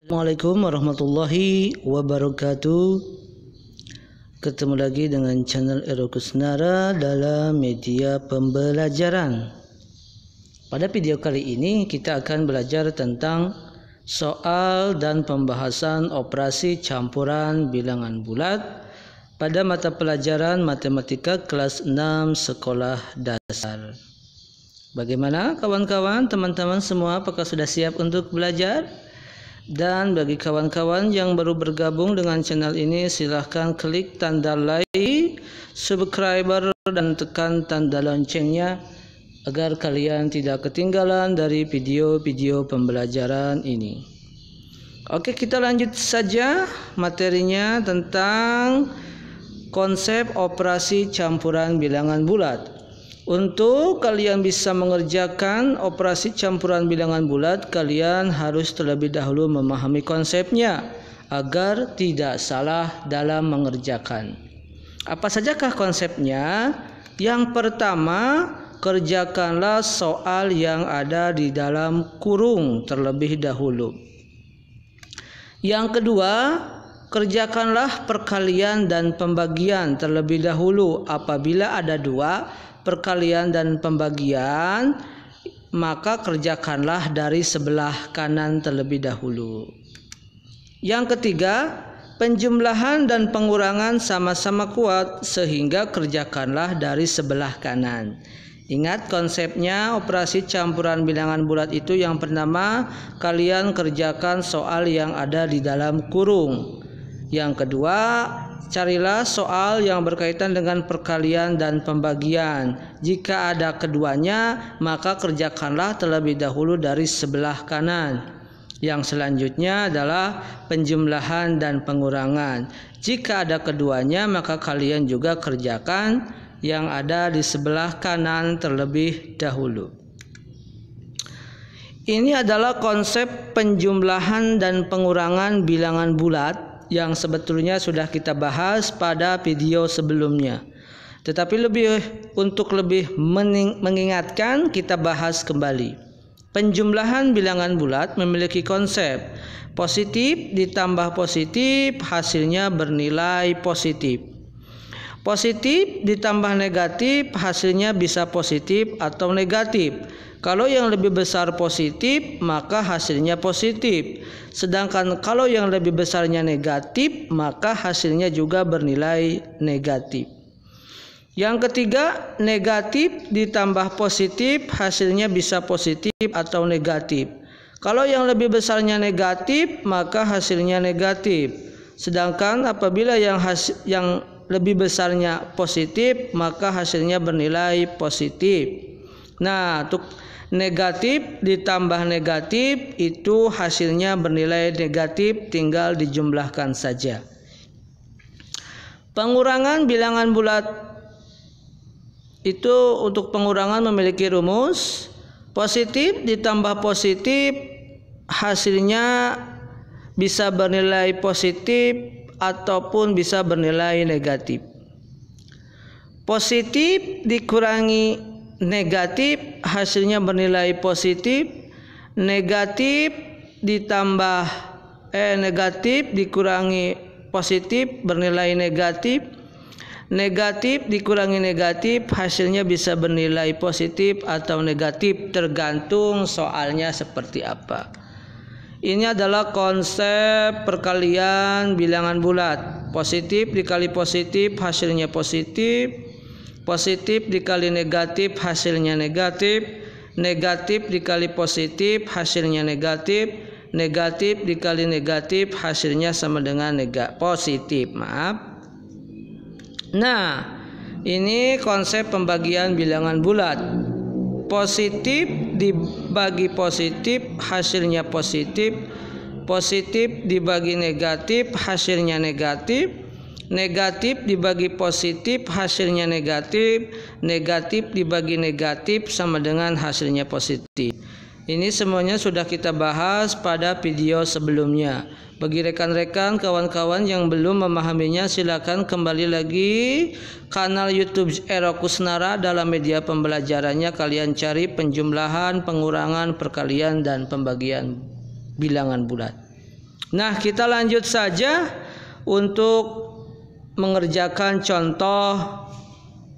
Assalamualaikum warahmatullahi wabarakatuh Ketemu lagi dengan channel Nara dalam media pembelajaran Pada video kali ini kita akan belajar tentang Soal dan pembahasan operasi campuran bilangan bulat Pada mata pelajaran matematika kelas 6 sekolah dasar Bagaimana kawan-kawan teman-teman semua apakah sudah siap untuk belajar? Dan bagi kawan-kawan yang baru bergabung dengan channel ini, silahkan klik tanda like, subscriber, dan tekan tanda loncengnya agar kalian tidak ketinggalan dari video-video pembelajaran ini. Oke, kita lanjut saja materinya tentang konsep operasi campuran bilangan bulat. Untuk kalian bisa mengerjakan operasi campuran bilangan bulat, kalian harus terlebih dahulu memahami konsepnya agar tidak salah dalam mengerjakan. Apa sajakah konsepnya? Yang pertama, kerjakanlah soal yang ada di dalam kurung terlebih dahulu. Yang kedua, kerjakanlah perkalian dan pembagian terlebih dahulu apabila ada dua perkalian dan pembagian maka kerjakanlah dari sebelah kanan terlebih dahulu. Yang ketiga, penjumlahan dan pengurangan sama-sama kuat sehingga kerjakanlah dari sebelah kanan. Ingat konsepnya operasi campuran bilangan bulat itu yang pertama kalian kerjakan soal yang ada di dalam kurung. Yang kedua carilah soal yang berkaitan dengan perkalian dan pembagian. Jika ada keduanya, maka kerjakanlah terlebih dahulu dari sebelah kanan. Yang selanjutnya adalah penjumlahan dan pengurangan. Jika ada keduanya, maka kalian juga kerjakan yang ada di sebelah kanan terlebih dahulu. Ini adalah konsep penjumlahan dan pengurangan bilangan bulat yang sebetulnya sudah kita bahas pada video sebelumnya. Tetapi lebih untuk lebih mengingatkan kita bahas kembali. Penjumlahan bilangan bulat memiliki konsep positif ditambah positif hasilnya bernilai positif. Positif ditambah negatif hasilnya bisa positif atau negatif kalau yang lebih besar positif, maka hasilnya positif. Sedangkan kalau yang lebih besarnya negatif, maka hasilnya juga bernilai negatif. Yang ketiga, negatif ditambah positif, hasilnya bisa positif atau negatif. Kalau yang lebih besarnya negatif, maka hasilnya negatif. Sedangkan apabila yang hasil, yang lebih besarnya positif, maka hasilnya bernilai positif. Nah, untuk negatif ditambah negatif itu hasilnya bernilai negatif tinggal dijumlahkan saja. Pengurangan bilangan bulat itu untuk pengurangan memiliki rumus positif ditambah positif hasilnya bisa bernilai positif ataupun bisa bernilai negatif. Positif dikurangi negatif hasilnya bernilai positif negatif ditambah eh negatif dikurangi positif bernilai negatif negatif dikurangi negatif hasilnya bisa bernilai positif atau negatif tergantung soalnya seperti apa ini adalah konsep perkalian bilangan bulat positif dikali positif hasilnya positif Positif dikali negatif hasilnya negatif, negatif dikali positif hasilnya negatif, negatif dikali negatif hasilnya sama dengan negatif positif, maaf. Nah, ini konsep pembagian bilangan bulat. Positif dibagi positif hasilnya positif, positif dibagi negatif hasilnya negatif, negatif dibagi positif hasilnya negatif, negatif dibagi negatif sama dengan hasilnya positif. Ini semuanya sudah kita bahas pada video sebelumnya. Bagi rekan-rekan, kawan-kawan yang belum memahaminya silakan kembali lagi kanal YouTube Ero Kusnara dalam media pembelajarannya kalian cari penjumlahan, pengurangan, perkalian dan pembagian bilangan bulat. Nah, kita lanjut saja untuk mengerjakan contoh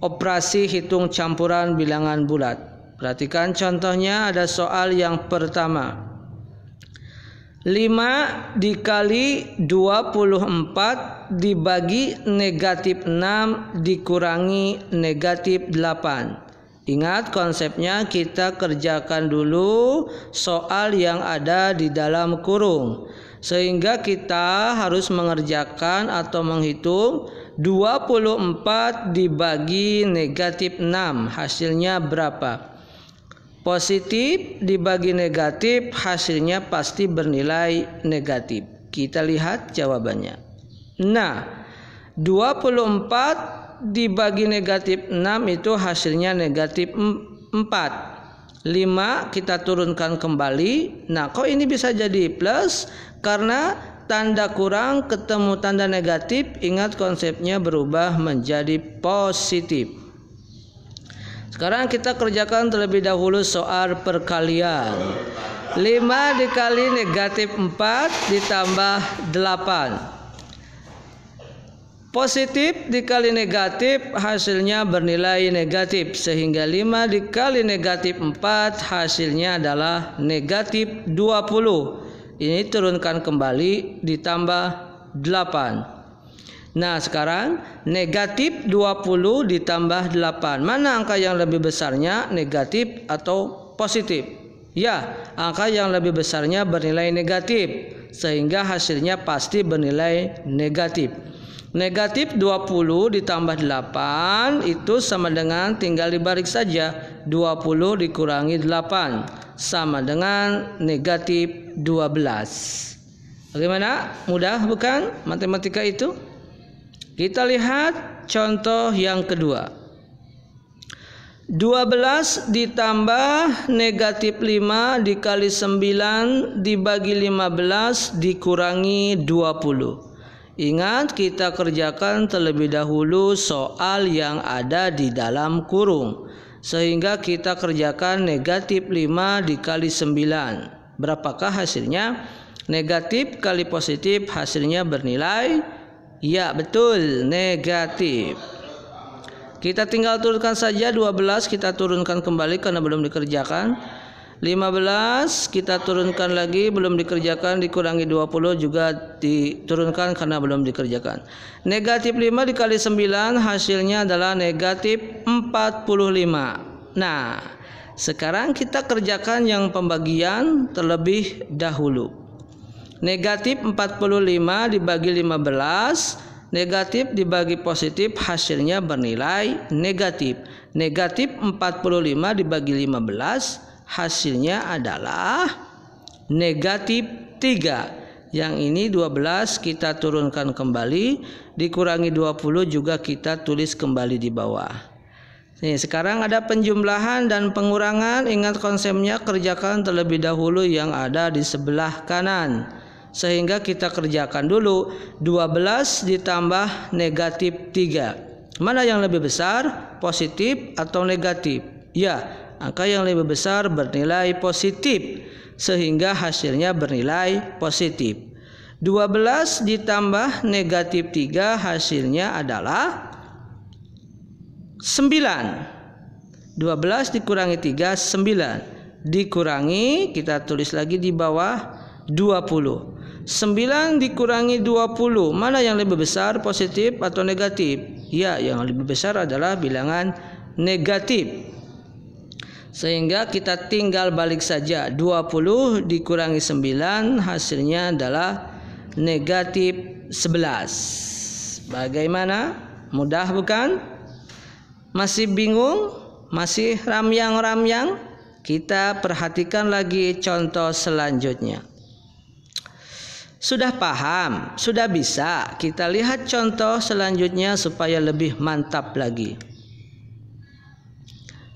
operasi hitung campuran bilangan bulat. Perhatikan contohnya ada soal yang pertama. 5 dikali 24 dibagi negatif 6 dikurangi negatif 8. Ingat konsepnya kita kerjakan dulu soal yang ada di dalam kurung sehingga kita harus mengerjakan atau menghitung 24 dibagi negatif 6 hasilnya berapa positif dibagi negatif hasilnya pasti bernilai negatif kita lihat jawabannya nah 24 dibagi negatif 6 itu hasilnya negatif 4 5 kita turunkan kembali. Nah, kok ini bisa jadi plus karena tanda kurang ketemu tanda negatif, ingat konsepnya berubah menjadi positif. Sekarang kita kerjakan terlebih dahulu soal perkalian. 5 dikali negatif 4 ditambah 8. Positif dikali negatif hasilnya bernilai negatif sehingga 5 dikali negatif 4 hasilnya adalah negatif 20. Ini turunkan kembali ditambah 8. Nah sekarang negatif 20 ditambah 8 Mana angka yang lebih besarnya negatif atau positif? Ya angka yang lebih besarnya bernilai negatif Sehingga hasilnya pasti bernilai negatif Negatif 20 ditambah 8 itu sama dengan tinggal dibalik saja 20 dikurangi 8 sama dengan negatif 12. Bagaimana? Mudah bukan matematika itu? Kita lihat contoh yang kedua. 12 ditambah negatif 5 dikali 9 dibagi 15 dikurangi 20. Ingat kita kerjakan terlebih dahulu soal yang ada di dalam kurung sehingga kita kerjakan negatif 5 dikali 9 berapakah hasilnya negatif kali positif hasilnya bernilai ya betul negatif kita tinggal turunkan saja 12 kita turunkan kembali karena belum dikerjakan 15 kita turunkan lagi belum dikerjakan dikurangi 20 juga diturunkan karena belum dikerjakan. Negatif 5 dikali 9 hasilnya adalah negatif 45. Nah, sekarang kita kerjakan yang pembagian terlebih dahulu. Negatif 45 dibagi 15, negatif dibagi positif hasilnya bernilai negatif. Negatif 45 dibagi 15 hasilnya adalah negatif 3 yang ini 12 kita turunkan kembali dikurangi 20 juga kita tulis kembali di bawah Nih, sekarang ada penjumlahan dan pengurangan ingat konsepnya kerjakan terlebih dahulu yang ada di sebelah kanan sehingga kita kerjakan dulu 12 ditambah negatif 3 mana yang lebih besar positif atau negatif ya angka yang lebih besar bernilai positif sehingga hasilnya bernilai positif. 12 ditambah negatif 3 hasilnya adalah 9. 12 dikurangi 3 9. Dikurangi kita tulis lagi di bawah 20. 9 dikurangi 20 mana yang lebih besar positif atau negatif? Ya, yang lebih besar adalah bilangan negatif. Sehingga kita tinggal balik saja 20 dikurangi 9 hasilnya adalah negatif 11 Bagaimana? Mudah bukan? Masih bingung? Masih ramyang-ramyang? Kita perhatikan lagi contoh selanjutnya sudah paham, sudah bisa. Kita lihat contoh selanjutnya supaya lebih mantap lagi.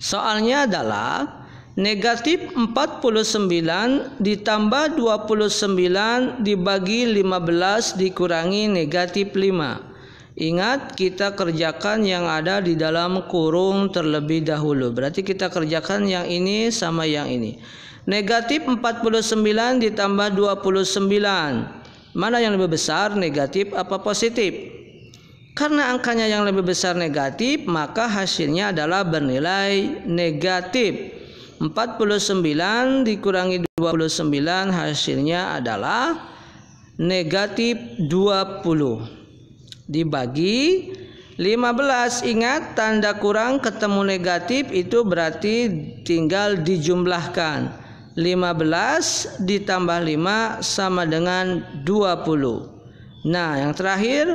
Soalnya adalah negatif 49 ditambah 29 dibagi 15 dikurangi negatif 5. Ingat kita kerjakan yang ada di dalam kurung terlebih dahulu. Berarti kita kerjakan yang ini sama yang ini. Negatif 49 ditambah 29. Mana yang lebih besar, negatif apa positif? Karena angkanya yang lebih besar negatif, maka hasilnya adalah bernilai negatif. 49 dikurangi 29 hasilnya adalah negatif 20 dibagi 15 ingat tanda kurang ketemu negatif itu berarti tinggal dijumlahkan 15 ditambah 5 sama dengan 20 nah yang terakhir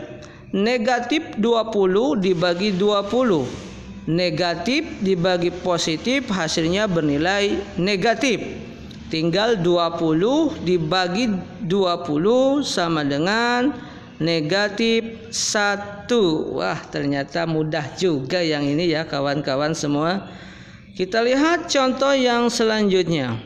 negatif 20 dibagi 20 negatif dibagi positif hasilnya bernilai negatif tinggal 20 dibagi 20 sama dengan negatif 1 wah ternyata mudah juga yang ini ya kawan-kawan semua kita lihat contoh yang selanjutnya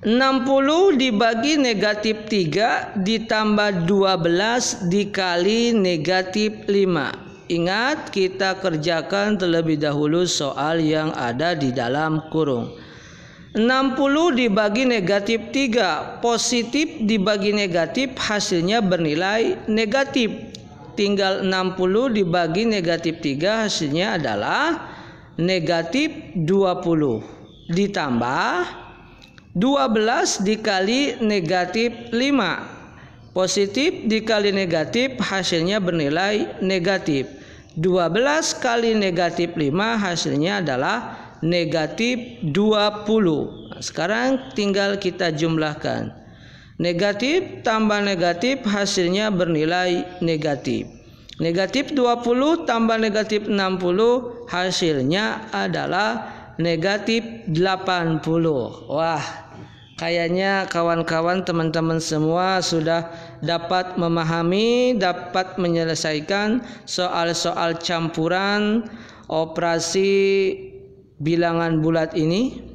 60 dibagi negatif 3 ditambah 12 dikali negatif 5. Ingat kita kerjakan terlebih dahulu soal yang ada di dalam kurung. 60 dibagi negatif 3 Positif dibagi negatif hasilnya bernilai negatif Tinggal 60 dibagi negatif 3 hasilnya adalah negatif 20 Ditambah 12 dikali negatif 5 Positif dikali negatif hasilnya bernilai negatif 12 kali negatif 5 hasilnya adalah negatif 20 puluh Sekarang tinggal kita jumlahkan Negatif tambah negatif hasilnya bernilai negatif Negatif 20 tambah negatif 60 hasilnya adalah negatif 80. Wah, kayaknya kawan-kawan teman-teman semua sudah dapat memahami, dapat menyelesaikan soal-soal campuran operasi bilangan bulat ini.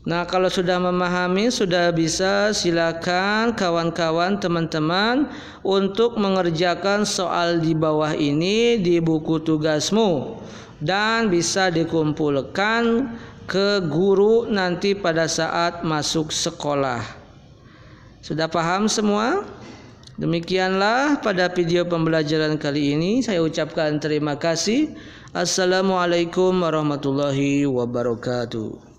Nah, kalau sudah memahami, sudah bisa silakan kawan-kawan teman-teman untuk mengerjakan soal di bawah ini di buku tugasmu dan bisa dikumpulkan ke guru nanti pada saat masuk sekolah. Sudah paham semua? Demikianlah pada video pembelajaran kali ini saya ucapkan terima kasih. Assalamualaikum warahmatullahi wabarakatuh.